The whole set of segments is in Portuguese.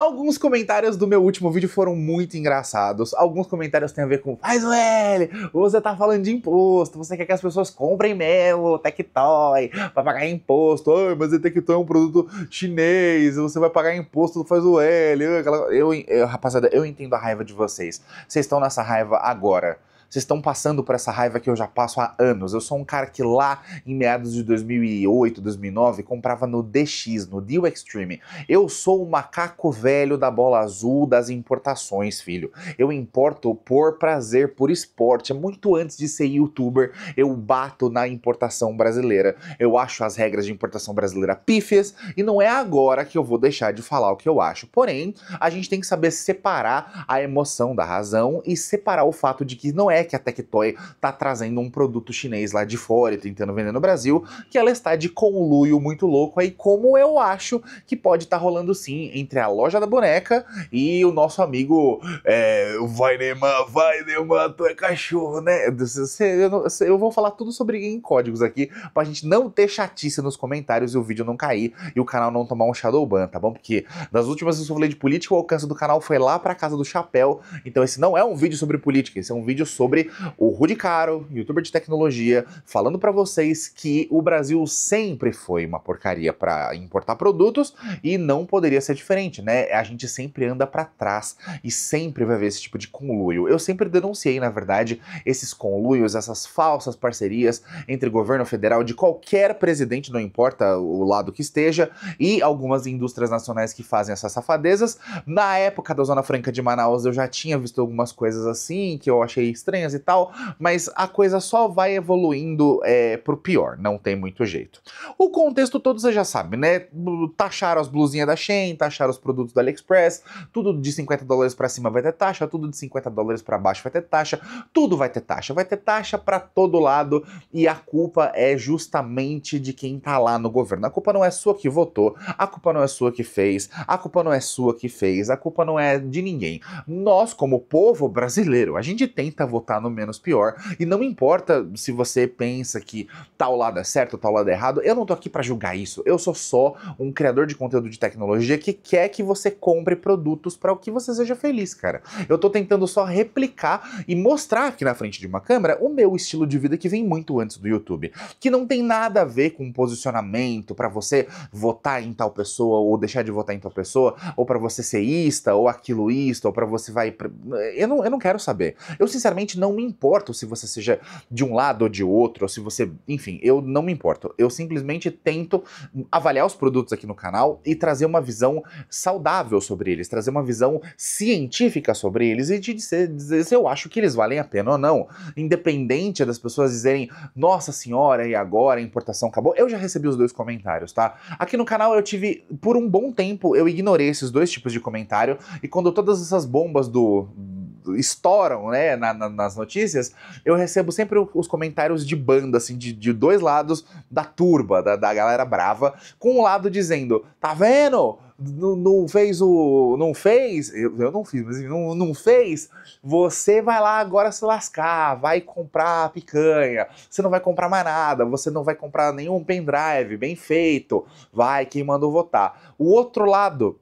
Alguns comentários do meu último vídeo foram muito engraçados. Alguns comentários têm a ver com faz o L, você tá falando de imposto, você quer que as pessoas comprem mesmo Tectoy pra pagar imposto. Ai, mas o Tectoy é um produto chinês, você vai pagar imposto, faz o L. Eu, eu, rapaziada, eu entendo a raiva de vocês. Vocês estão nessa raiva agora. Vocês estão passando por essa raiva que eu já passo há anos. Eu sou um cara que lá em meados de 2008, 2009 comprava no DX, no Deal Extreme. Eu sou o macaco velho da bola azul das importações, filho. Eu importo por prazer, por esporte. É muito antes de ser youtuber, eu bato na importação brasileira. Eu acho as regras de importação brasileira pífias e não é agora que eu vou deixar de falar o que eu acho. Porém, a gente tem que saber separar a emoção da razão e separar o fato de que não é é que a Tectoy está trazendo um produto chinês lá de fora e tentando vender no Brasil, que ela está de conluio muito louco aí, como eu acho que pode estar tá rolando sim entre a loja da boneca e o nosso amigo é, vai Neymar, vai Neymar, tu é cachorro, né? Eu, vou falar tudo sobre em códigos aqui, pra gente não ter chatice nos comentários e o vídeo não cair e o canal não tomar um shadowban, tá bom? Porque nas últimas vezes que eu falei de política, o alcance do canal foi lá pra casa do chapéu, então esse não é um vídeo sobre política, esse é um vídeo sobre sobre o Rudy Caro, youtuber de tecnologia, falando para vocês que o Brasil sempre foi uma porcaria para importar produtos e não poderia ser diferente, né? A gente sempre anda para trás e sempre vai ver esse tipo de conluio. Eu sempre denunciei, na verdade, esses conluios, essas falsas parcerias entre governo federal de qualquer presidente, não importa o lado que esteja, e algumas indústrias nacionais que fazem essas safadezas. Na época da Zona Franca de Manaus, eu já tinha visto algumas coisas assim que eu achei estranho estranhas e tal, mas a coisa só vai evoluindo é, pro pior, não tem muito jeito. O contexto todo você já sabe, né? Taxaram as blusinhas da Shein, taxaram os produtos da AliExpress, tudo de 50 dólares para cima vai ter taxa, tudo de 50 dólares para baixo vai ter taxa, tudo vai ter taxa, vai ter taxa para todo lado e a culpa é justamente de quem tá lá no governo. A culpa não é sua que votou, a culpa não é sua que fez, a culpa não é sua que fez, a culpa não é de ninguém. Nós, como povo brasileiro, a gente tenta votar voltar tá no menos pior. E não importa se você pensa que tal lado é certo, tal lado é errado, eu não tô aqui para julgar isso. Eu sou só um criador de conteúdo de tecnologia que quer que você compre produtos para o que você seja feliz, cara. Eu tô tentando só replicar e mostrar aqui na frente de uma câmera o meu estilo de vida que vem muito antes do YouTube, que não tem nada a ver com posicionamento para você votar em tal pessoa ou deixar de votar em tal pessoa, ou para você ser ista ou aquiloísta, ou para você vai eu não, eu não quero saber. Eu sinceramente não me importo se você seja de um lado ou de outro, ou se você. Enfim, eu não me importo. Eu simplesmente tento avaliar os produtos aqui no canal e trazer uma visão saudável sobre eles, trazer uma visão científica sobre eles e te dizer, dizer se eu acho que eles valem a pena ou não. Independente das pessoas dizerem, nossa senhora, e agora a importação acabou. Eu já recebi os dois comentários, tá? Aqui no canal eu tive, por um bom tempo, eu ignorei esses dois tipos de comentário e quando todas essas bombas do estouram né, na, na, nas notícias, eu recebo sempre os comentários de banda, assim, de, de dois lados da turba, da, da galera brava, com um lado dizendo: tá vendo? Não, fez o. Não fez? Eu, eu não fiz, mas não, não fez? Você vai lá agora se lascar, vai comprar picanha. Você não vai comprar mais nada, você não vai comprar nenhum pendrive, bem feito. Vai, quem mandou votar. O outro lado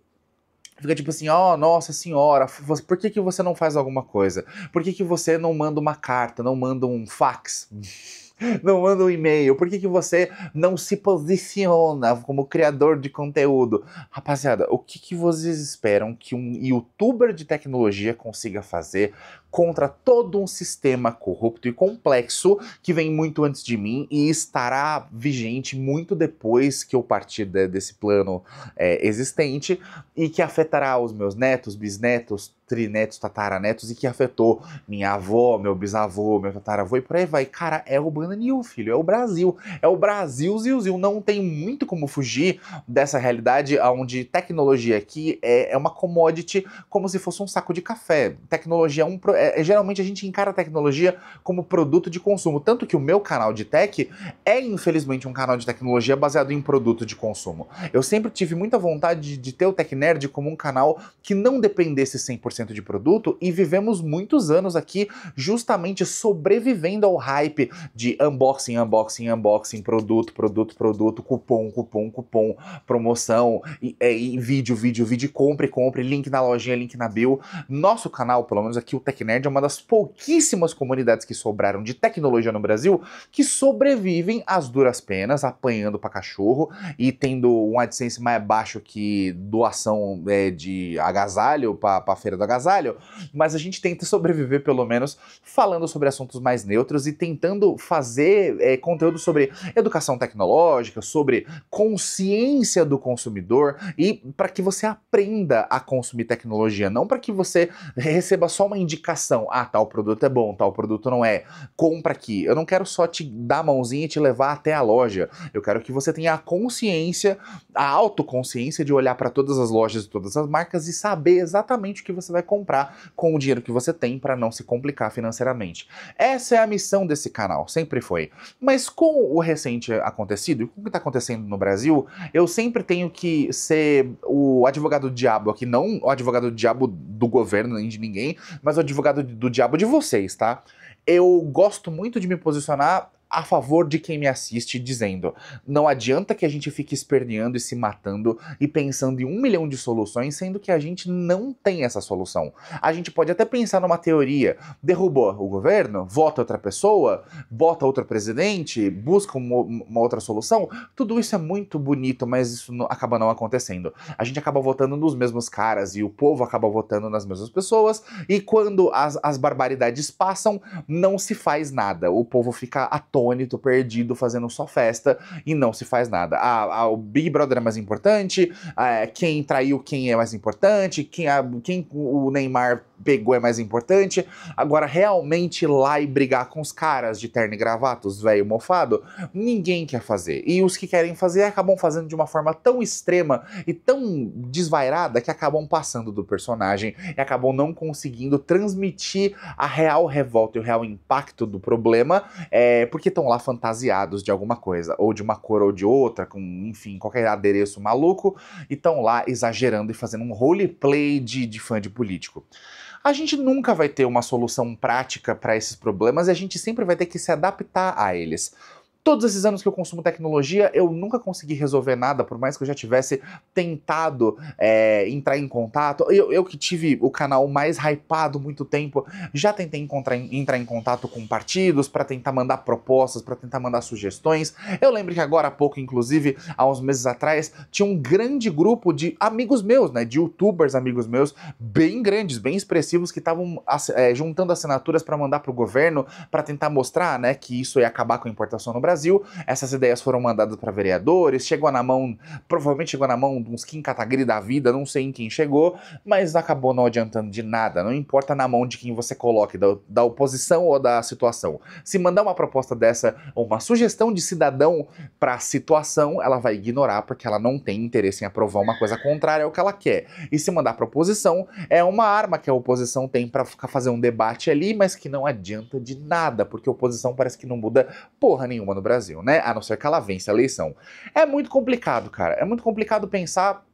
Fica tipo assim, ó, oh, nossa senhora, por que, que você não faz alguma coisa? Por que, que você não manda uma carta, não manda um fax? não manda um e-mail? Por que, que você não se posiciona como criador de conteúdo? Rapaziada, o que, que vocês esperam que um youtuber de tecnologia consiga fazer contra todo um sistema corrupto e complexo que vem muito antes de mim e estará vigente muito depois que eu partir de, desse plano é, existente e que afetará os meus netos, bisnetos, trinetos, tataranetos e que afetou minha avó, meu bisavô, meu tataravô e por aí vai. Cara, é o Bananil, filho, é o Brasil. É o Brasil, Zilzil. Não tem muito como fugir dessa realidade onde tecnologia aqui é, é uma commodity como se fosse um saco de café. Tecnologia é um. É é, geralmente a gente encara a tecnologia como produto de consumo. Tanto que o meu canal de tech é, infelizmente, um canal de tecnologia baseado em produto de consumo. Eu sempre tive muita vontade de ter o Tech Nerd como um canal que não dependesse 100% de produto e vivemos muitos anos aqui justamente sobrevivendo ao hype de unboxing, unboxing, unboxing, produto, produto, produto, cupom, cupom, cupom, promoção, e, é, e vídeo, vídeo, vídeo, compre, compre, link na lojinha, link na bio. Nosso canal, pelo menos aqui o Tech Nerd, Nerd é uma das pouquíssimas comunidades que sobraram de tecnologia no Brasil que sobrevivem às duras penas, apanhando para cachorro e tendo um AdSense mais baixo que doação é, de agasalho para a feira do agasalho, mas a gente tenta sobreviver pelo menos falando sobre assuntos mais neutros e tentando fazer é, conteúdo sobre educação tecnológica, sobre consciência do consumidor e para que você aprenda a consumir tecnologia, não para que você receba só uma indicação indicação. Ah, tal produto é bom, tal produto não é. Compra aqui. Eu não quero só te dar a mãozinha e te levar até a loja. Eu quero que você tenha a consciência, a autoconsciência de olhar para todas as lojas e todas as marcas e saber exatamente o que você vai comprar com o dinheiro que você tem para não se complicar financeiramente. Essa é a missão desse canal, sempre foi. Mas com o recente acontecido e com o que está acontecendo no Brasil, eu sempre tenho que ser o advogado do diabo aqui, não o advogado do diabo do governo nem de ninguém, mas o advogado advogado do diabo de vocês, tá? Eu gosto muito de me posicionar a favor de quem me assiste, dizendo: não adianta que a gente fique esperneando e se matando e pensando em um milhão de soluções, sendo que a gente não tem essa solução. A gente pode até pensar numa teoria: derrubou o governo, vota outra pessoa, bota outro presidente, busca uma, uma outra solução. Tudo isso é muito bonito, mas isso não, acaba não acontecendo. A gente acaba votando nos mesmos caras e o povo acaba votando nas mesmas pessoas, e quando as, as barbaridades passam, não se faz nada. O povo fica atônito atônito, perdido, fazendo só festa e não se faz nada. A, ah, a, ah, o Big Brother é mais importante, a, ah, é, quem traiu quem é mais importante, quem, quem o Neymar pegou é mais importante. Agora, realmente ir lá e brigar com os caras de terno e gravatos, velho mofado, ninguém quer fazer. E os que querem fazer acabam fazendo de uma forma tão extrema e tão desvairada que acabam passando do personagem e acabam não conseguindo transmitir a real revolta e o real impacto do problema, é, porque que estão lá fantasiados de alguma coisa, ou de uma cor ou de outra, com, enfim, qualquer adereço maluco, e estão lá exagerando e fazendo um roleplay de, de fã de político. A gente nunca vai ter uma solução prática para esses problemas e a gente sempre vai ter que se adaptar a eles. Todos esses anos que eu consumo tecnologia, eu nunca consegui resolver nada, por mais que eu já tivesse tentado é, entrar em contato. Eu, eu, que tive o canal mais hypado muito tempo, já tentei encontrar, entrar em contato com partidos para tentar mandar propostas, para tentar mandar sugestões. Eu lembro que agora há pouco, inclusive, há uns meses atrás, tinha um grande grupo de amigos meus, né, de youtubers amigos meus, bem grandes, bem expressivos, que estavam é, juntando assinaturas para mandar para o governo, para tentar mostrar né, que isso ia acabar com a importação no Brasil Brasil. Essas ideias foram mandadas para vereadores, chegou na mão, provavelmente chegou na mão de uns Kim Kataguiri da vida, não sei em quem chegou, mas acabou não adiantando de nada. Não importa na mão de quem você coloque, da, da oposição ou da situação. Se mandar uma proposta dessa, uma sugestão de cidadão para a situação, ela vai ignorar porque ela não tem interesse em aprovar uma coisa contrária ao que ela quer. E se mandar proposição, é uma arma que a oposição tem para ficar fazer um debate ali, mas que não adianta de nada, porque a oposição parece que não muda porra nenhuma no Brasil, né? A não ser que ela vença a eleição. É muito complicado, cara. É muito complicado pensar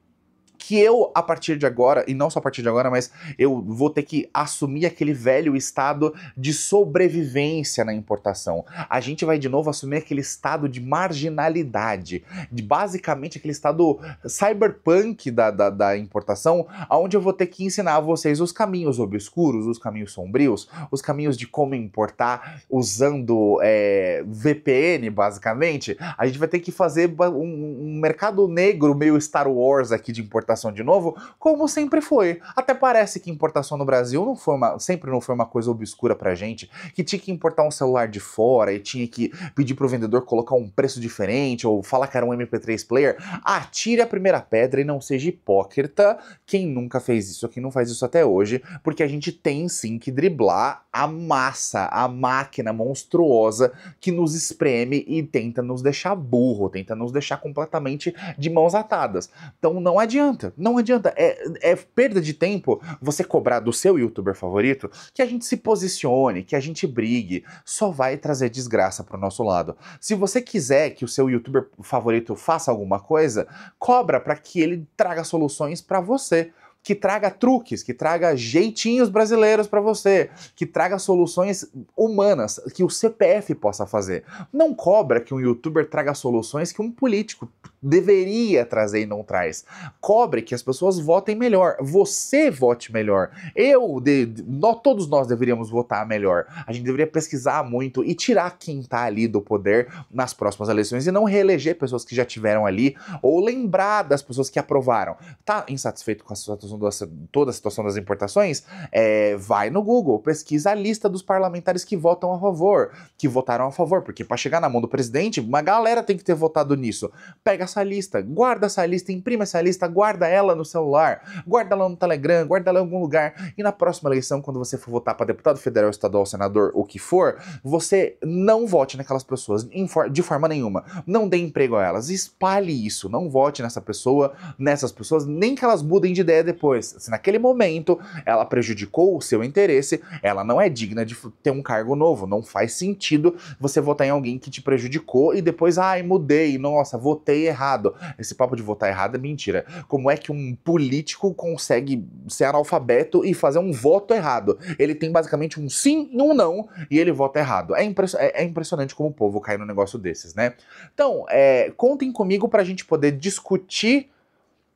que eu, a partir de agora, e não só a partir de agora, mas eu vou ter que assumir aquele velho estado de sobrevivência na importação. A gente vai de novo assumir aquele estado de marginalidade, de basicamente aquele estado cyberpunk da, da, da importação, onde eu vou ter que ensinar a vocês os caminhos obscuros, os caminhos sombrios, os caminhos de como importar usando é, VPN, basicamente. A gente vai ter que fazer um, um mercado negro meio Star Wars aqui de importação importação de novo, como sempre foi. Até parece que importação no Brasil não foi uma, sempre não foi uma coisa obscura pra gente, que tinha que importar um celular de fora e tinha que pedir pro vendedor colocar um preço diferente ou falar que era um MP3 player. Atire a primeira pedra e não seja hipócrita. Quem nunca fez isso, quem não faz isso até hoje, porque a gente tem sim que driblar a massa, a máquina monstruosa que nos espreme e tenta nos deixar burro, tenta nos deixar completamente de mãos atadas. Então não adianta adianta, não adianta. É, é perda de tempo você cobrar do seu youtuber favorito que a gente se posicione, que a gente brigue. Só vai trazer desgraça pro nosso lado. Se você quiser que o seu youtuber favorito faça alguma coisa, cobra para que ele traga soluções para você que traga truques, que traga jeitinhos brasileiros para você, que traga soluções humanas que o CPF possa fazer. Não cobra que um youtuber traga soluções que um político deveria trazer e não traz. Cobre que as pessoas votem melhor, você vote melhor. Eu, de, nós, todos nós deveríamos votar melhor. A gente deveria pesquisar muito e tirar quem está ali do poder nas próximas eleições e não reeleger pessoas que já tiveram ali ou lembrar das pessoas que aprovaram. Tá insatisfeito com a situação do, toda a situação das importações? É, vai no Google, pesquisa a lista dos parlamentares que votam a favor, que votaram a favor, porque para chegar na mão do presidente, uma galera tem que ter votado nisso. Pega essa lista, guarda essa lista, imprime essa lista, guarda ela no celular, guarda ela no Telegram, guarda ela em algum lugar. E na próxima eleição, quando você for votar para deputado federal, estadual, senador, o que for, você não vote naquelas pessoas de forma nenhuma. Não dê emprego a elas, espalhe isso, não vote nessa pessoa, nessas pessoas, nem que elas mudem de ideia depois. Se naquele momento ela prejudicou o seu interesse, ela não é digna de ter um cargo novo. Não faz sentido você votar em alguém que te prejudicou e depois, ai, mudei, nossa, votei errado errado. Esse papo de votar errado é mentira. Como é que um político consegue ser analfabeto e fazer um voto errado? Ele tem basicamente um sim e um não e ele vota errado. É, impress é, é impressionante como o povo cai no negócio desses, né? Então, é, contem comigo para a gente poder discutir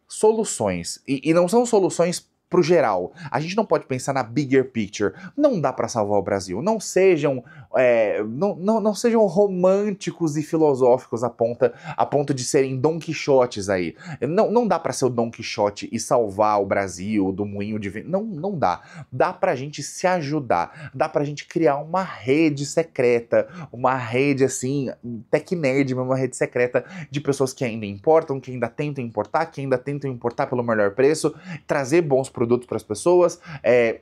soluções. e, e não são soluções pro geral. A gente não pode pensar na bigger picture. Não dá para salvar o Brasil. Não sejam é, não, não, não sejam românticos e filosóficos a, ponta, a ponto de serem Don Quixotes aí. Não, não dá para ser o Don Quixote e salvar o Brasil do moinho de vento. Não, não dá. Dá pra gente se ajudar, dá pra gente criar uma rede secreta, uma rede assim, tech nerd, uma rede secreta de pessoas que ainda importam, que ainda tentam importar, que ainda tentam importar pelo melhor preço, trazer bons produtos para as pessoas, é,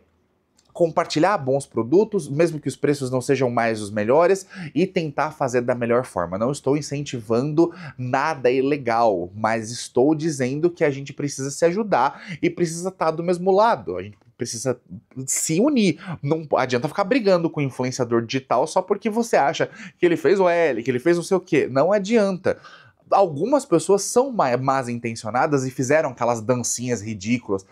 compartilhar bons produtos, mesmo que os preços não sejam mais os melhores, e tentar fazer da melhor forma. Não estou incentivando nada ilegal, mas estou dizendo que a gente precisa se ajudar e precisa estar tá do mesmo lado. A gente precisa se unir. Não adianta ficar brigando com o influenciador digital só porque você acha que ele fez o L, que ele fez não sei o quê. Não adianta algumas pessoas são mais intencionadas e fizeram aquelas dancinhas ridículas.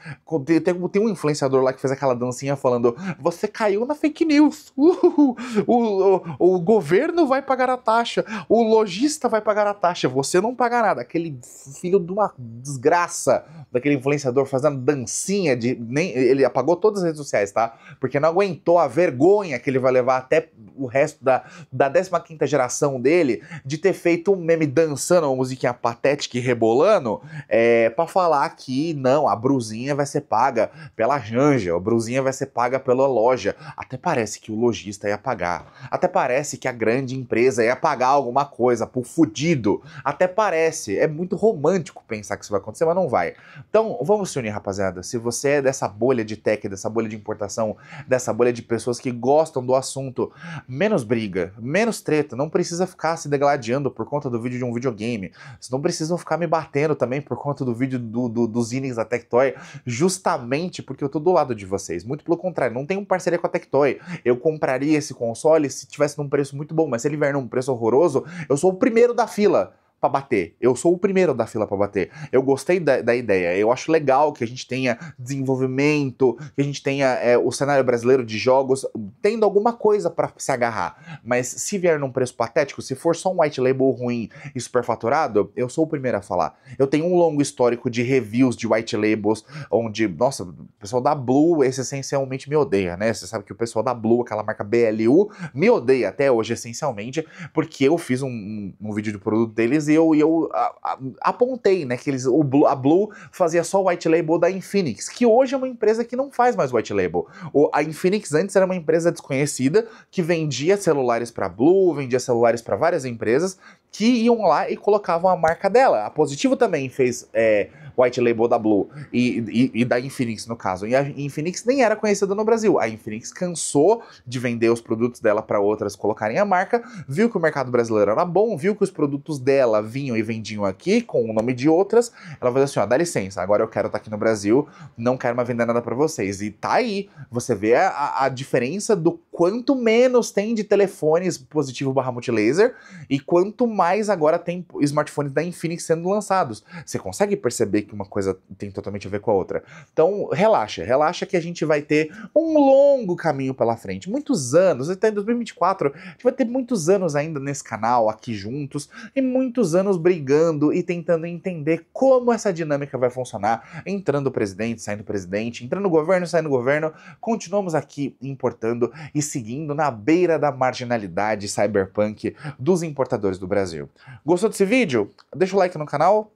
Tem, tem um influenciador lá que fez aquela dancinha falando: Você caiu na fake news. Uh, o, o, o, governo vai pagar a taxa. O lojista vai pagar a taxa. Você não paga nada. Aquele filho de uma desgraça daquele influenciador fazendo dancinha de. Nem, ele apagou todas as redes sociais, tá? Porque não aguentou a vergonha que ele vai levar até o resto da, da 15 quinta geração dele de ter feito um meme dançando cantando uma musiquinha patética e rebolando é, para falar que não, a brusinha vai ser paga pela Janja, a brusinha vai ser paga pela loja. Até parece que o lojista ia pagar. Até parece que a grande empresa ia pagar alguma coisa pro fudido. Até parece. É muito romântico pensar que isso vai acontecer, mas não vai. Então, vamos se unir, rapaziada. Se você é dessa bolha de tech, dessa bolha de importação, dessa bolha de pessoas que gostam do assunto, menos briga, menos treta. Não precisa ficar se degladiando por conta do vídeo de um videogame videogame. Vocês não precisam ficar me batendo também por conta do vídeo do, do, dos innings da Tectoy, justamente porque eu tô do lado de vocês. Muito pelo contrário, não tenho parceria com a Tectoy. Eu compraria esse console se tivesse num preço muito bom, mas se ele vier num preço horroroso, eu sou o primeiro da fila para bater. Eu sou o primeiro da fila para bater. Eu gostei da, da, ideia. Eu acho legal que a gente tenha desenvolvimento, que a gente tenha é, o cenário brasileiro de jogos tendo alguma coisa para se agarrar. Mas se vier num preço patético, se for só um white label ruim e superfaturado, eu sou o primeiro a falar. Eu tenho um longo histórico de reviews de white labels, onde, nossa, o pessoal da Blue, esse essencialmente me odeia, né? Você sabe que o pessoal da Blue, aquela marca BLU, me odeia até hoje, essencialmente, porque eu fiz um, um vídeo de produto deles e eu, eu a, a, apontei, né, que eles, o Blue, a Blue fazia só o white label da Infinix, que hoje é uma empresa que não faz mais white label. O, a Infinix antes era uma empresa desconhecida que vendia celulares para Blue, vendia celulares para várias empresas que iam lá e colocavam a marca dela. A Positivo também fez é, White Label da Blue e, e, e, da Infinix, no caso. E a Infinix nem era conhecida no Brasil. A Infinix cansou de vender os produtos dela para outras colocarem a marca, viu que o mercado brasileiro era bom, viu que os produtos dela vinham e vendiam aqui com o nome de outras. Ela falou assim: ó, dá licença, agora eu quero estar tá aqui no Brasil, não quero mais vender nada para vocês. E tá aí, você vê a, a diferença do quanto menos tem de telefones positivo barra multilaser e quanto mais agora tem smartphones da Infinix sendo lançados. Você consegue perceber que uma coisa tem totalmente a ver com a outra. Então, relaxa, relaxa que a gente vai ter um longo caminho pela frente, muitos anos, até em 2024, a gente vai ter muitos anos ainda nesse canal, aqui juntos, e muitos anos brigando e tentando entender como essa dinâmica vai funcionar, entrando presidente, saindo presidente, entrando governo, saindo governo, continuamos aqui importando e seguindo na beira da marginalidade cyberpunk dos importadores do Brasil. Gostou desse vídeo? Deixa o like no canal.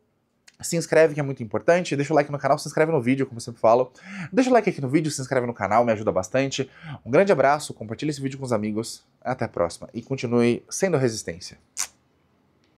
Se inscreve que é muito importante, deixa o like no canal, se inscreve no vídeo, como eu sempre falo. Deixa o like aqui no vídeo, se inscreve no canal, me ajuda bastante. Um grande abraço, compartilha esse vídeo com os amigos, até a próxima e continue sendo resistência.